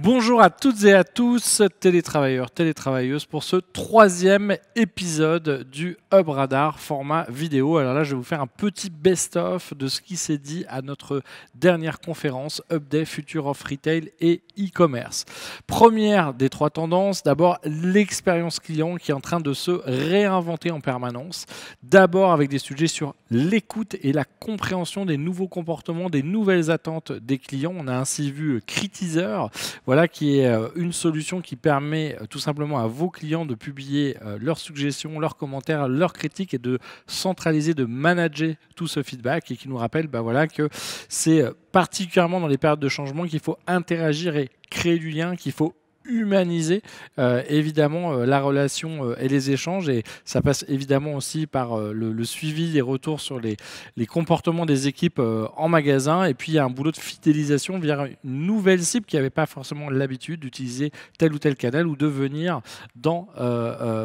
Bonjour à toutes et à tous, télétravailleurs, télétravailleuses, pour ce troisième épisode du Hub Radar format vidéo. Alors là, je vais vous faire un petit best-of de ce qui s'est dit à notre dernière conférence Update Future of Retail et e-commerce. Première des trois tendances, d'abord l'expérience client qui est en train de se réinventer en permanence. D'abord avec des sujets sur l'écoute et la compréhension des nouveaux comportements, des nouvelles attentes des clients. On a ainsi vu Critiseur voilà qui est euh, une solution qui permet euh, tout simplement à vos clients de publier euh, leurs suggestions, leurs commentaires, leurs critiques et de centraliser, de manager tout ce feedback et qui nous rappelle bah, voilà, que c'est particulièrement dans les périodes de changement qu'il faut interagir et créer du lien, qu'il faut humaniser euh, évidemment euh, la relation euh, et les échanges. Et ça passe évidemment aussi par le, suivi des retours sur les, les comportements des équipes en magasin. Et puis il y a un boulot de fidélisation via une nouvelle cible qui n'avait pas forcément l'habitude d'utiliser tel ou tel canal ou de venir dans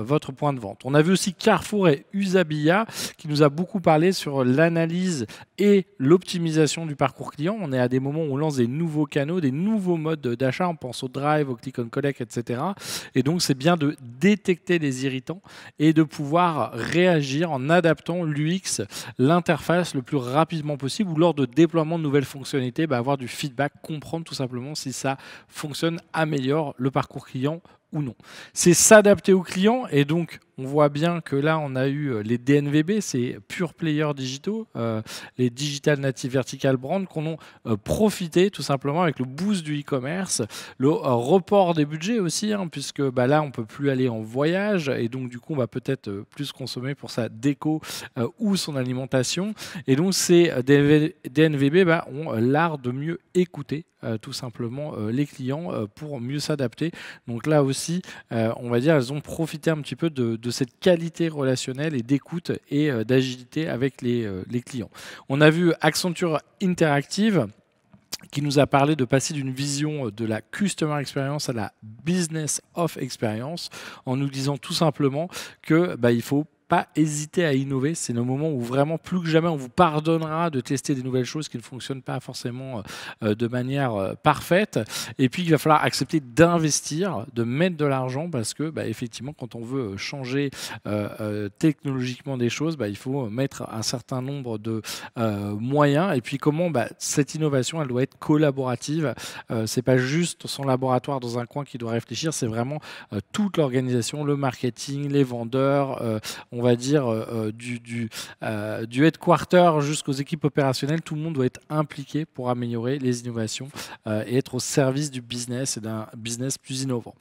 votre point de vente. On a vu aussi Carrefour et Usabilla qui nous a beaucoup parlé sur l'analyse et l'optimisation du parcours client. On est à des moments où on lance des nouveaux canaux, des nouveaux modes d'achat. On pense au drive, au click on etc. Et donc, c'est bien de détecter les irritants et de pouvoir réagir en adaptant l'UX, l'interface, le plus rapidement possible ou lors de déploiement de nouvelles fonctionnalités, bah, avoir du feedback, comprendre tout simplement si ça fonctionne, améliore le parcours client ou non. C'est s'adapter au client et donc on voit bien que là, on a eu euh, les DNVB, ces pure players digitaux, euh, les digital native vertical brands, qu'on a euh, profité tout simplement avec le boost du e-commerce, le report des budgets aussi, hein, puisque bah, là, on peut plus aller en voyage et donc du coup, on va peut-être plus consommer pour sa déco ou son alimentation. Et donc, ces DNVB bah, ont l'art de mieux écouter tout simplement les clients pour mieux s'adapter. Donc là aussi, on va dire, elles ont profité un petit peu de de cette qualité relationnelle et d'écoute et euh, d'agilité avec euh, les, clients. On a vu Accenture Interactive qui nous a parlé de passer d'une vision euh, de la customer experience à la business of experience en nous disant tout simplement que bah, il faut pas hésiter à innover. C'est le moment où vraiment plus que jamais on vous pardonnera de tester des nouvelles choses qui ne fonctionnent pas forcément euh, euh, de manière euh, parfaite. Et puis il va falloir accepter d'investir, de mettre de l'argent parce que bah, effectivement quand on veut changer technologiquement des choses, bah, il faut mettre un certain nombre de moyens. Et puis comment bah, cette innovation elle doit être collaborative. c'est pas juste son laboratoire dans un coin qui doit réfléchir, c'est vraiment toute l'organisation, le marketing, les vendeurs on va dire, euh, euh, du, euh, du, headquarter jusqu'aux équipes opérationnelles, tout le monde doit être impliqué pour améliorer les innovations et être au service du business et d'un business plus innovant.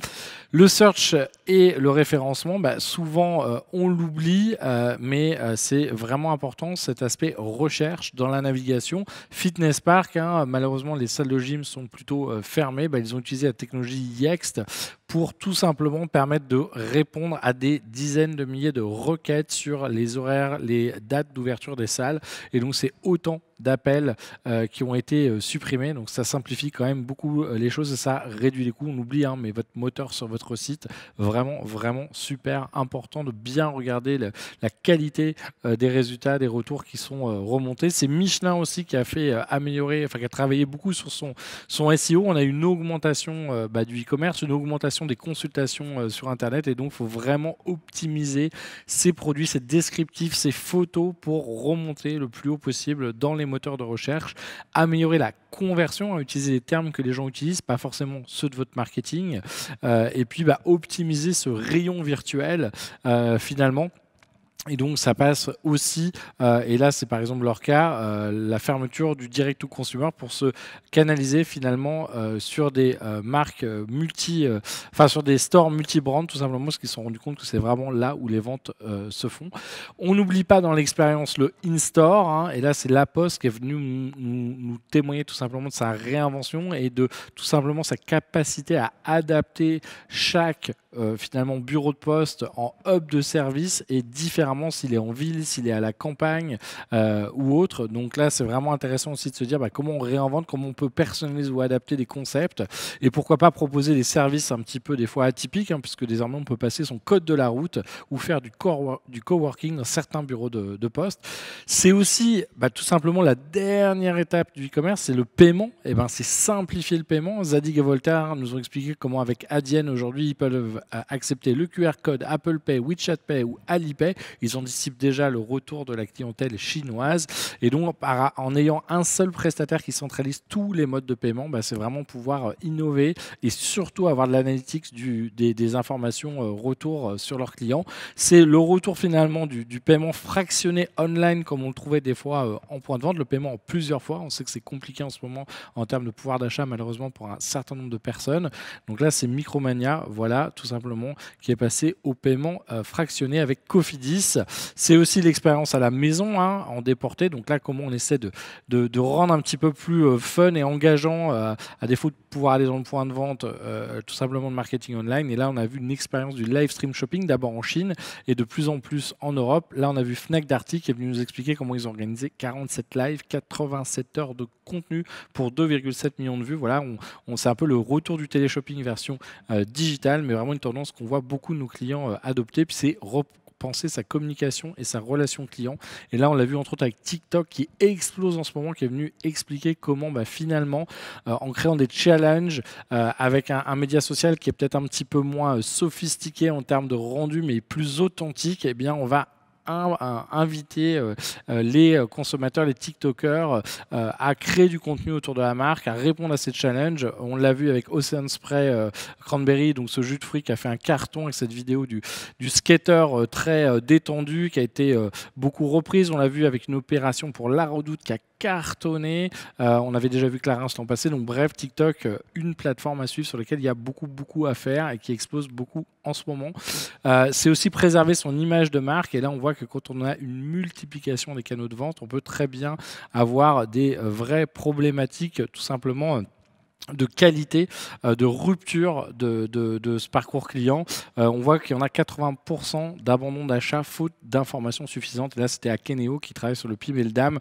Le search et le référencement, bah, souvent on l'oublie, mais c'est vraiment important cet aspect recherche dans la navigation. Fitness Park, hein, malheureusement les salles de gym sont plutôt fermées, bah, ils ont utilisé la technologie Yext pour tout simplement permettre de répondre à des dizaines de milliers de requêtes sur les horaires, les dates d'ouverture des salles. Et donc c'est autant d'appels euh, qui ont été euh, supprimés. Donc ça simplifie quand même beaucoup euh, les choses et ça réduit les coûts. On oublie, hein, mais votre moteur sur votre site, vraiment, vraiment super important de bien regarder la qualité des résultats, des retours qui sont remontés. C'est Michelin aussi qui a fait améliorer, enfin qui a travaillé beaucoup sur son, son SEO. On a une augmentation bah, du e-commerce, une augmentation des consultations sur Internet et donc il faut vraiment optimiser ces produits, ces descriptifs, ces photos pour remonter le plus haut possible dans les moteur de recherche, améliorer la conversion, à utiliser les termes que les gens utilisent, pas forcément ceux de votre marketing, euh, et puis bah, optimiser ce rayon virtuel euh, finalement et donc ça passe aussi, euh, et là c'est par exemple leur cas, euh, la fermeture du direct to consumer pour se canaliser finalement euh, sur des marques multi, enfin sur des stores multi-brand tout simplement parce qu'ils se sont rendus compte que c'est vraiment là où les ventes se font. On n'oublie pas dans l'expérience le in-store, hein, et là c'est La Poste qui est venue nous, témoigner tout simplement de sa réinvention et de tout simplement sa capacité à adapter chaque euh, finalement bureau de poste en hub de service et différemment s'il est en ville, s'il est à la campagne euh, ou autre. Donc là, c'est vraiment intéressant aussi de se dire bah, comment on réinvente, comment on peut personnaliser ou adapter des concepts et pourquoi pas proposer des services un petit peu des fois atypiques, hein, puisque désormais on peut passer son code de la route ou faire du, du coworking dans certains bureaux de, poste. C'est aussi bah, tout simplement la dernière étape du e-commerce, c'est le paiement. Et eh ben, c'est simplifier le paiement. Zadig et Voltaire nous ont expliqué comment avec Adyen aujourd'hui ils peuvent accepter le QR code Apple Pay, WeChat Pay ou Alipay. Ils anticipent déjà le retour de la clientèle chinoise. Et donc, en ayant un seul prestataire qui centralise tous les modes de paiement, bah, c'est vraiment pouvoir euh, innover et surtout avoir de l'analytics des, des, informations euh, retour euh, sur leurs clients. C'est le retour finalement du, paiement fractionné online comme on le trouvait des fois en point de vente, le paiement en plusieurs fois. On sait que c'est compliqué en ce moment en termes de pouvoir d'achat malheureusement pour un certain nombre de personnes. Donc là, c'est Micromania. Voilà, tout simplement, qui est passé au paiement euh, fractionné avec Cofidis. C'est aussi l'expérience à la maison, hein, en déporté. Donc là, comment on essaie de, de, rendre un petit peu plus euh, fun et engageant, euh, à défaut de pouvoir aller dans le point de vente, tout simplement le marketing online. Et là, on a vu une expérience du live stream shopping, d'abord en Chine et de plus en plus en Europe. Là, on a vu Fnac Darty qui est venu nous expliquer comment ils ont organisé 47 lives, 87 heures de contenu pour 2,7 millions de vues. Voilà, on, c'est un peu le retour du téléshopping version euh, digitale, mais vraiment une tendance qu'on voit beaucoup de nos clients euh, adopter. Puis c'est repenser sa communication et sa relation client. Et là, on l'a vu entre autres avec TikTok qui explose en ce moment, qui est venu expliquer comment bah, finalement, euh, en créant des challenges avec un, média social qui est peut-être un petit peu moins sophistiqué en termes de rendu, mais plus authentique, eh bien, on va à euh, euh, les euh, consommateurs, les TikTokers à créer du contenu autour de la marque, à répondre à ces challenges. On l'a vu avec Ocean Spray Cranberry, donc ce jus de fruit qui a fait un carton avec cette vidéo du, du skater très détendu qui a été beaucoup reprise. On l'a vu avec une opération pour La Redoute qui a cartonné. Euh, on avait déjà vu Clarence l'an passé. Donc bref, TikTok, euh, une plateforme à suivre sur laquelle il y a beaucoup, beaucoup à faire et qui expose beaucoup en ce moment. Euh, c'est aussi préserver son image de marque. Et là, on voit que quand on a une multiplication des canaux de vente, on peut très bien avoir des vraies problématiques, tout simplement de qualité, euh, de rupture de, ce parcours client. Euh, on voit qu'il y en a 80% d'abandon d'achat faute d'informations suffisantes. là, c'était Akeneo qui travaille sur le PIB et le DAM,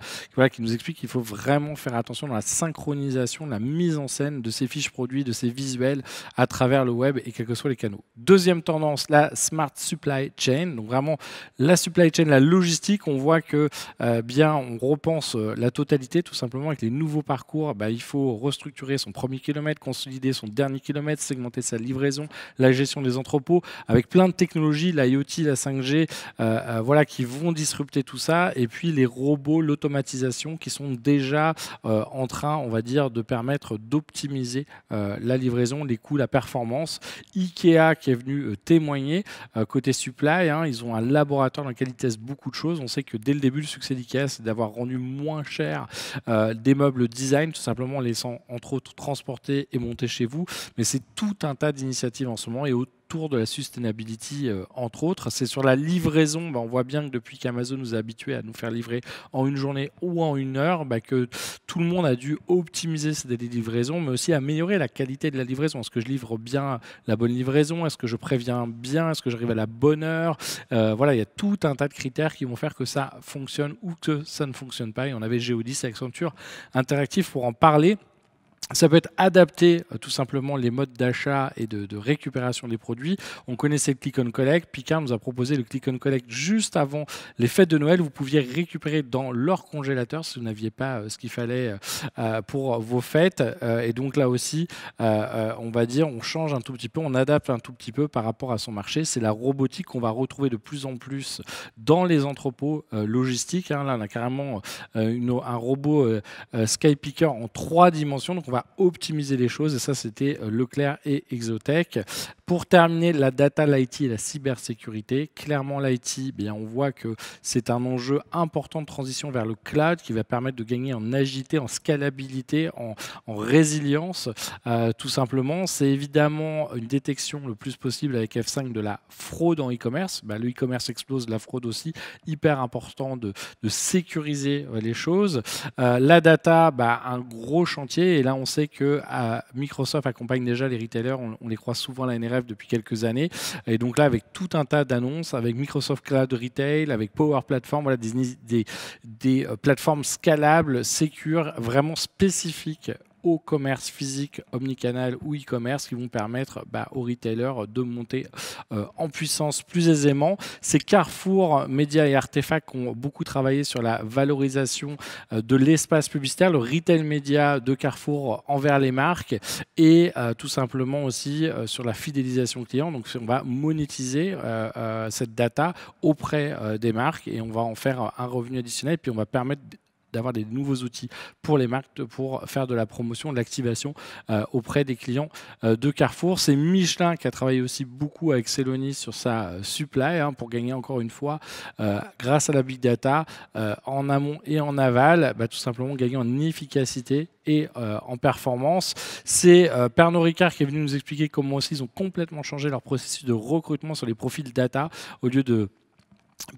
qui nous explique qu'il faut vraiment faire attention dans la synchronisation, la mise en scène de ces fiches produits, de ces visuels à travers le web et quels que soient les canaux. Deuxième tendance, la smart supply chain. Donc vraiment, la supply chain, la logistique, on voit que euh, bien, on repense la totalité tout simplement avec les nouveaux parcours. Bah, il faut restructurer son premier consolider son dernier kilomètre, segmenter sa livraison, la gestion des entrepôts, avec plein de technologies, la la 5G, euh, euh, voilà, qui vont disrupter tout ça. Et puis les robots, l'automatisation, qui sont déjà euh, en train, on va dire, de permettre d'optimiser la livraison, les coûts, la performance. Ikea qui est venu témoigner côté supply, hein, ils ont un laboratoire dans lequel ils testent beaucoup de choses. On sait que dès le début, le succès d'Ikea, c'est d'avoir rendu moins cher des meubles design, tout simplement en laissant entre autres trans transporter et monter chez vous. Mais c'est tout un tas d'initiatives en ce moment et autour de la sustainability, euh, entre autres. C'est sur la livraison. Bah, on voit bien que depuis qu'Amazon nous a habitués à nous faire livrer en une journée ou en une heure, bah, que tout le monde a dû optimiser ses délais de livraison, mais aussi améliorer la qualité de la livraison. Est-ce que je livre bien la bonne livraison Est-ce que je préviens bien Est-ce que j'arrive à la bonne heure euh, Voilà, il y a tout un tas de critères qui vont faire que ça fonctionne ou que ça ne fonctionne pas. Et on avait Geodis et Accenture Interactive pour en parler. Ça peut être adapté, euh, tout simplement les modes d'achat et de, récupération des produits. On connaissait le click on collect. Picard nous a proposé le click on collect juste avant les fêtes de Noël. Vous pouviez récupérer dans leur congélateur si vous n'aviez pas euh, ce qu'il fallait euh, pour vos fêtes. et donc là aussi, on va dire, on change un tout petit peu, on adapte un tout petit peu par rapport à son marché. C'est la robotique qu'on va retrouver de plus en plus dans les entrepôts logistiques. Hein, là, on a carrément un robot Sky Picker en trois dimensions. Donc on va optimiser les choses. Et ça, c'était euh, Leclerc et Exotech. Pour terminer, la data, l'IT et la cybersécurité. Clairement, l'IT, eh bien, on voit que c'est un enjeu important de transition vers le cloud qui va permettre de gagner en agilité, en scalabilité, en, résilience, euh, tout simplement. C'est évidemment une détection le plus possible avec F5 de la fraude en e-commerce. Bah, le e-commerce explose, la fraude aussi. Hyper important de, sécuriser euh, les choses. la data, bah, un gros chantier. Et là, on sait que à Microsoft accompagne déjà les retailers, on, les croit souvent à la NRF depuis quelques années. Et donc là, avec tout un tas d'annonces, avec Microsoft Cloud Retail, avec Power Platform, voilà, des, des, des euh, plateformes scalables, sécures, vraiment spécifiques au commerce physique, omnicanal ou e-commerce qui vont permettre bah, aux retailers de monter euh, en puissance plus aisément. C'est Carrefour, Média et Artefact qui ont beaucoup travaillé sur la valorisation euh, de l'espace publicitaire, le retail média de Carrefour envers les marques et euh, tout simplement aussi sur la fidélisation client. Donc on va monétiser cette data auprès des marques et on va en faire un revenu additionnel puis on va permettre d'avoir des nouveaux outils pour les marques pour faire de la promotion, de l'activation euh, auprès des clients euh, de Carrefour. C'est Michelin qui a travaillé aussi beaucoup avec Célonis sur sa euh, supply hein, pour gagner encore une fois, grâce à la big data, en amont et en aval, bah, tout simplement gagner en efficacité et en performance. C'est Pernod Ricard qui est venu nous expliquer comment aussi ils ont complètement changé leur processus de recrutement sur les profils data au lieu de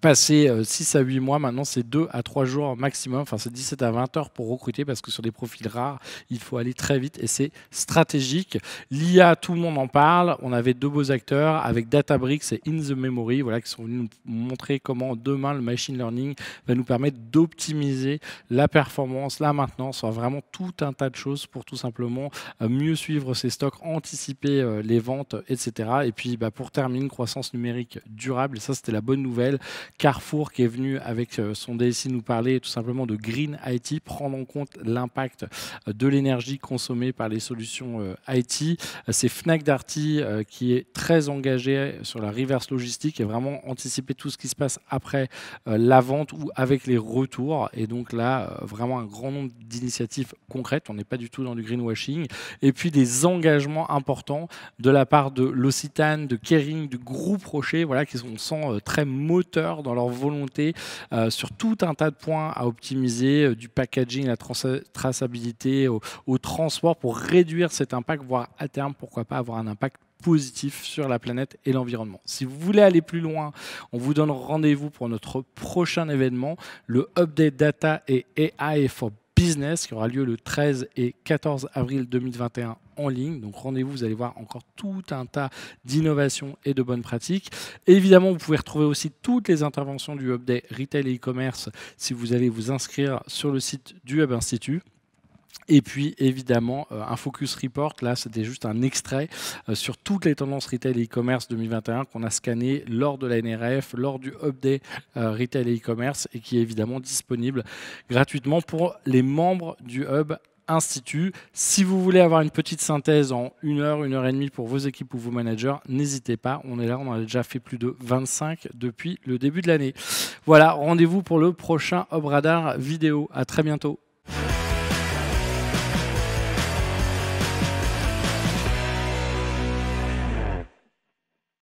Passé 6 euh, à 8 mois, maintenant c'est 2 à 3 jours maximum, enfin c'est 17 à 20 heures pour recruter parce que sur des profils rares, il faut aller très vite et c'est stratégique. L'IA, tout le monde en parle, on avait deux beaux acteurs avec Databricks et In the Memory, voilà, qui sont venus nous montrer comment demain le machine learning va nous permettre d'optimiser la performance, la maintenance, vraiment tout un tas de choses pour tout simplement euh, mieux suivre ses stocks, anticiper euh, les ventes, etc. Et puis bah, pour terminer, croissance numérique durable, ça c'était la bonne nouvelle. Carrefour qui est venu avec euh, son DSI nous parler tout simplement de Green IT, prendre en compte l'impact euh, de l'énergie consommée par les solutions euh, IT. C'est Fnac Darty qui est très engagé sur la reverse logistique et vraiment anticiper tout ce qui se passe après la vente ou avec les retours. Et donc là, vraiment un grand nombre d'initiatives concrètes. On n'est pas du tout dans du greenwashing. Et puis des engagements importants de la part de l'Occitane, de Kering, du groupe Rocher, voilà, qui sont très moteurs dans leur volonté euh, sur tout un tas de points à optimiser, euh, du packaging, la traçabilité, au, transport pour réduire cet impact, voire à terme, pourquoi pas avoir un impact positif sur la planète et l'environnement. Si vous voulez aller plus loin, on vous donne rendez-vous pour notre prochain événement, le Update Data et AI for qui aura lieu le 13 et 14 avril 2021 en ligne. Donc rendez-vous, vous allez voir encore tout un tas d'innovations et de bonnes pratiques. évidemment, vous pouvez retrouver aussi toutes les interventions du Hub Day Retail et e-commerce si vous allez vous inscrire sur le site du Hub Institute. Et puis évidemment, euh, un focus report, là c'était juste un extrait euh, sur toutes les tendances retail et e-commerce 2021 qu'on a scanné lors de la NRF, lors du Hub Day euh, retail et e-commerce et qui est évidemment disponible gratuitement pour les membres du hub Institut. Si vous voulez avoir une petite synthèse en une heure, une heure et demie pour vos équipes ou vos managers, n'hésitez pas. On est là, on en a déjà fait plus de 25 depuis le début de l'année. Voilà, rendez-vous pour le prochain Hub Radar vidéo. À très bientôt.